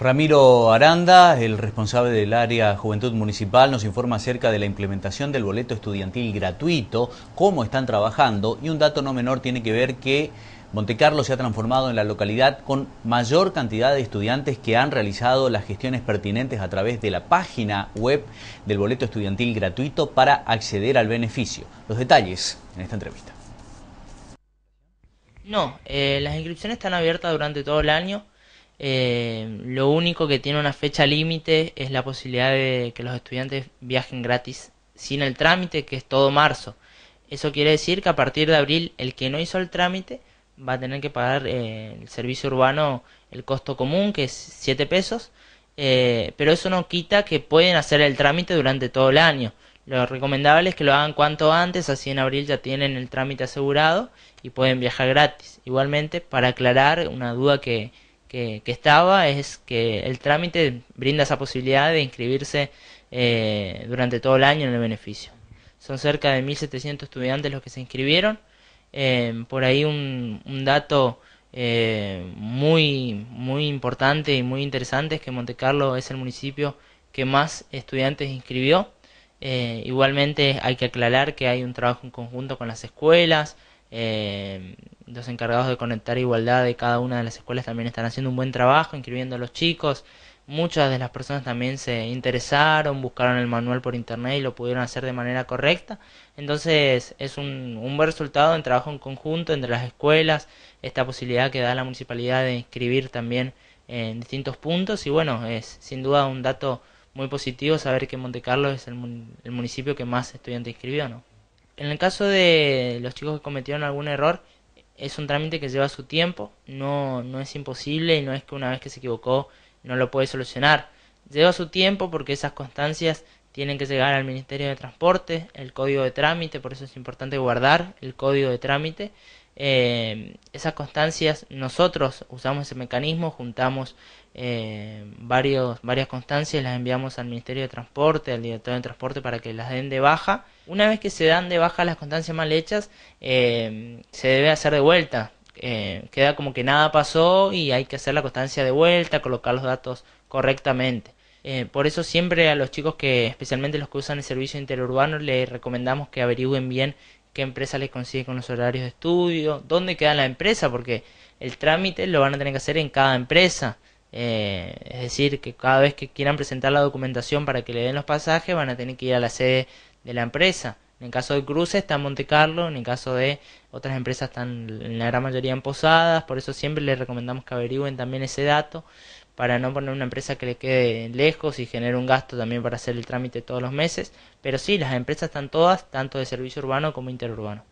Ramiro Aranda, el responsable del área Juventud Municipal, nos informa acerca de la implementación del boleto estudiantil gratuito, cómo están trabajando y un dato no menor tiene que ver que Montecarlo se ha transformado en la localidad con mayor cantidad de estudiantes que han realizado las gestiones pertinentes a través de la página web del boleto estudiantil gratuito para acceder al beneficio. Los detalles en esta entrevista. No, eh, las inscripciones están abiertas durante todo el año. Eh, lo único que tiene una fecha límite es la posibilidad de que los estudiantes viajen gratis sin el trámite, que es todo marzo. Eso quiere decir que a partir de abril el que no hizo el trámite va a tener que pagar eh, el servicio urbano el costo común, que es 7 pesos, eh, pero eso no quita que pueden hacer el trámite durante todo el año. Lo recomendable es que lo hagan cuanto antes, así en abril ya tienen el trámite asegurado y pueden viajar gratis. Igualmente, para aclarar una duda que, que, estaba es que el trámite brinda esa posibilidad de inscribirse eh, durante todo el año en el beneficio. Son cerca de 1.700 estudiantes los que se inscribieron. Em, por ahí un, dato eh, muy, muy importante y muy interesante es que Montecarlo es el municipio que más estudiantes inscribió. Eh, igualmente hay que aclarar que hay un trabajo en conjunto con las escuelas, em, los encargados de conectar igualdad de cada una de las escuelas también están haciendo un buen trabajo, inscribiendo a los chicos. Muchas de las personas también se interesaron, buscaron el manual por internet y lo pudieron hacer de manera correcta. Entonces es un, un buen resultado en trabajo en conjunto entre las escuelas, esta posibilidad que da la municipalidad de inscribir también en distintos puntos y bueno, es sin duda un dato muy positivo saber que Monte Montecarlo es el, el municipio que más estudiantes inscribió, ¿no? En el caso de los chicos que cometieron algún error, es un trámite que lleva su tiempo, no, no es imposible y no es que una vez que se equivocó no lo puede solucionar. Lleva su tiempo porque esas constancias tienen que llegar al Ministerio de Transporte, el código de trámite, por eso es importante guardar el código de trámite. Eh, esas constancias nosotros usamos ese mecanismo, juntamos eh, varios, varias constancias, las enviamos al Ministerio de Transporte, al Director de Transporte para que las den de baja. Una vez que se dan de baja las constancias mal hechas, eh, se debe hacer de vuelta. queda como que nada pasó y hay que hacer la constancia de vuelta, colocar los datos correctamente. Eh, por eso siempre a los chicos que, especialmente los que usan el servicio interurbano, les recomendamos que averigüen bien qué empresa les consigue con los horarios de estudio, dónde queda la empresa, porque el trámite lo van a tener que hacer en cada empresa. Eh, es decir, que cada vez que quieran presentar la documentación para que le den los pasajes, van a tener que ir a la sede de la empresa. En el caso de Cruces está en Monte Carlo, en el caso de otras empresas están en la gran mayoría en Posadas, por eso siempre les recomendamos que averigüen también ese dato para no poner una empresa que le quede lejos y genere un gasto también para hacer el trámite todos los meses. Pero sí, las empresas están todas, tanto de servicio urbano como interurbano.